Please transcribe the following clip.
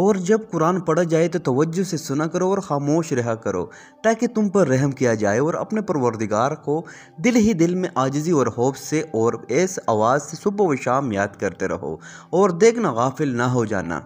और जब कुरान पढ़ा जाए तो तवज्जो से सुना करो और खामोश रहा करो ताकि तुम पर रहम किया जाए और अपने परवरदिगार को दिल ही दिल में आजिज़ी और होप से और इस आवाज़ से सुबह व शाम याद करते रहो और देखना गाफिल ना हो जाना